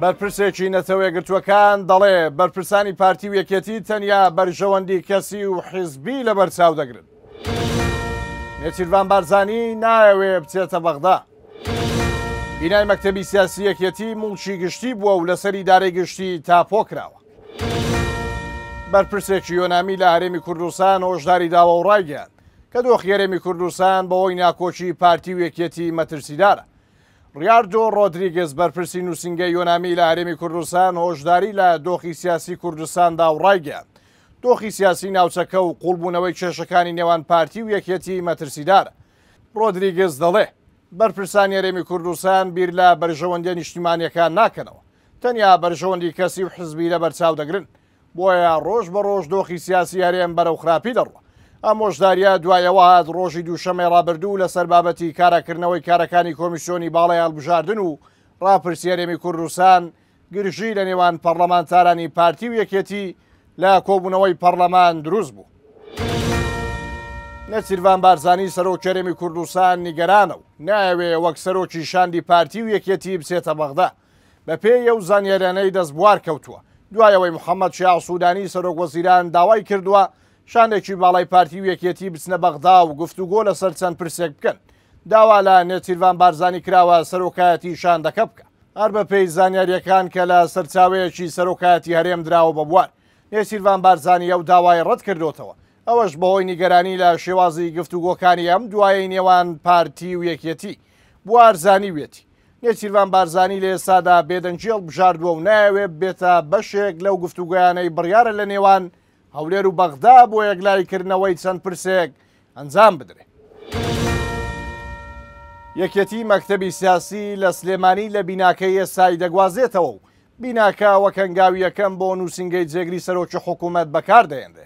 بەرپرسێکی نەتەوەگرتوەکان دەڵێ بەرپرسانی پارتی و یەکەتی تەنیا بەرژەوەندی کەسی و حیزبی لە بەرچاو دەگرن. نێچیروان بارزانی نایەوێ بچێتە بەغدا. بینای مەکتتەبی سیاسی یەکەتی موڵکی گشتی بووە و لەسەری دارەی گشتی تاپۆکراوە. بەرپرسێکی یۆنامی لە هەرێمی کوردستان هۆشداری داوە و ڕایگەیان کە دۆخ هەرێمی کوردستان بەهۆی ناکۆچی پارتی و یەکەتی مەترسیدارە. ڕاردۆ ڕۆدریگز بەرپرسی نووسنگە یۆنامی لە هەرێمی کوردستان هۆشداری لە دۆخی سیاسی کوردستاندا و ڕایگەیان دۆخی سیاسی ناوچەکە و قوڵبوونەوەی کێشەکانی نێوان پارتی و یەکەتی مەترسیدار ڕۆدریگز دەڵێ بەرپرسان یارێمی کوردستان بیر لە بەرژەوەندی نیشتیمانیەکان ناکەنەوە تەنیا بەرژەوەندی کەسی و حزبی لە بەرچاو دەگرن بۆیە ڕۆژ بە ڕۆژ دۆخی سیاسی یاریان بەرەو خراپی دەڕوە ئامۆژداریە دوایەوە هاات ڕۆژی دووشەمە ڕابردوو لە سەربابەتی کارەکردنەوەی کارەکانی کۆمیسیۆنی باڵی هەڵبژاردن و ڕاپرسیارێمی کوردستان گرژی لە نێوان پەرلەمانتارانی پارتی و یەکێتی لە کۆبوونەوەی پەرلەمان دروست بوو. نەسیروان بارزانانی سەرۆکەرێمی کوردستان نیگەرانە و نایەوێ وەک سەرۆکی شاندی پارتی و یەکێتی بسێتە بەغدا بە پێی ئەو زانانیێرانەی دەستبوار کەوتووە دوایەوەی محەممەد شیا سوودانی سەرۆک وەزیران داوای کردووە شانێکی باڵای پارتی و یەکێتی بچنە بەغدا و گفتوگۆ لەسەر چەند پرسێک بکەن داوا لە نێتیروان بارزانانی کراوە سەرۆکایەتی شان دەکە بکە هەر بە پێی زانیاریەکان کە لە سەرچاوەیەکی سەرۆکایەتی هەرێم درراوە ببوار نێسیروان بارزانانی ئەو داوای ڕەت کردوتەوە ئەوەش بەهۆی نیگەرانی لە شێوازی گفتوگۆکانی ئەم دوایە نێوان پارتی و یەکێتی بوارزانی وێتی نێچیروان بارزانانی لە ئێستادا بێدەنجێڵ بژاردووە و ناوێت بێتە بەشێک لەو گفتوگویانەی بڕیاە لە نێوان هەولێر و بەغدا بۆ یەکلایکردنەوەی چەند پرسێک ئەنجام بدرێت. یەکەتی مەکتتەبی سیاسی لە سلێمانی لە بیناکەی ئێسای دەگوازێتەوە و بیناکە وەکەنگاوی یەکەم بۆ نووسنگەی جێگری سەرۆکی حکوومەت بەکاردەێنێ.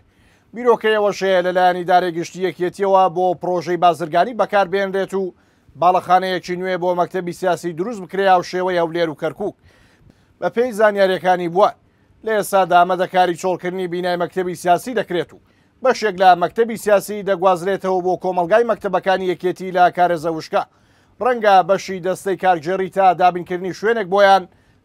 بیرۆکەیەوە شەیە لەلایانی دارێگشتی یەکێتیەوە بۆ پرۆژەی بازرگانی بەکاربێنرێت و باڵەخانەیەکی نوێ بۆ مەکتتەبی سیاسی دروست بکریا و شێوە هەولێر و کەرکک بە پێی زانیاریەکانی بووە لە ئێستا دامەدەکاری چۆڵکردنی بینای مەکتتەبی سیاسی دەکرێت و بەشێک لە مەکتتەبی سیاسی دەگوازرێتەوە بۆ کۆمەلگای مەکتتەبەکانی یەکێتی لە کارێزەوشکە ڕەنگە بەشی دەستەی کارجێری تا دابینکردنی شوێنێک بۆیان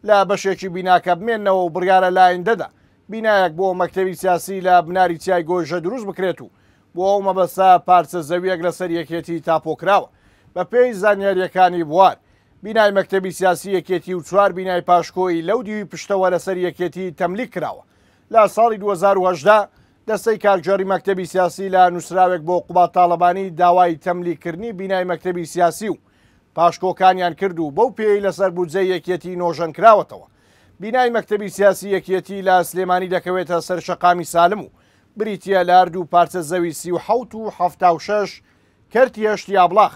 لە بەشێکی بیناکە بمێنەوە و بریارە لاین دەدا بینایەک بۆ مەکتتەبی سیاسی لە بناری چای گۆژە دروست بکرێت و بۆ ئەو مەبەستا پارچە زەویەک لەسەر یەکێتی تاپۆکراوە بە پێی زانیاریەکانی بوار بینای مەکتتەبی سیاسی یەکێتی و چوار بینای پاشکۆی لەو دیوی پشتەوە لەسەر یەکێتی تەملی کراوە لە ساڵی 2010 دەستەی کارجاری مەکتتەبی سیاسی لە نووسراوێک بۆ قوبا تاالبانی داوای تەملیکردنی بینای مەکتتەبی سیاسی و پاشکۆکانیان کرد و بەو پێی لەسەر بودجە یەکێتی نۆژەن کراوەتەوە بینای مەکتتەبی سیاسی یەکێتی لە سلێمانی دەکەوێتە سەر شەقامی سالم و بریتە لارد و پارچە زەوی سی و حوت و ه و شش کردی هشتی ئابلاخ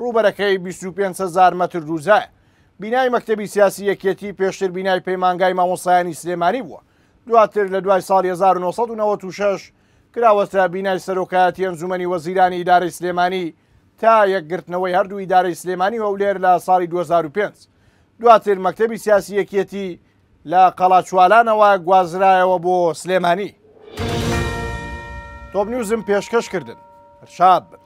ڕوبەرەکەی 2500 مەتر دووزایە بینای مەکتتەبی سیاسی یەکەتی پێشتر بینای پەیمانگای مامۆسایانی سلێمانی بووە دواتر لە دوای ساڵ 1996 کراوەستا بینای سەرۆکایەتی ئەنجومی وەزیرانی ئیدارەی سلێمانی تا یەکگرتنەوەی هەردوو ئیدارەی سلێمانی وەولێر لە ساڵی 2005 دواتر مەکتتەبی سیاسی یەکەتی لە قەڵاچوالانەوە گوازرایەوە بۆ سلێمانی تۆبنیوزم پێشکەش کردن هەرشاد بن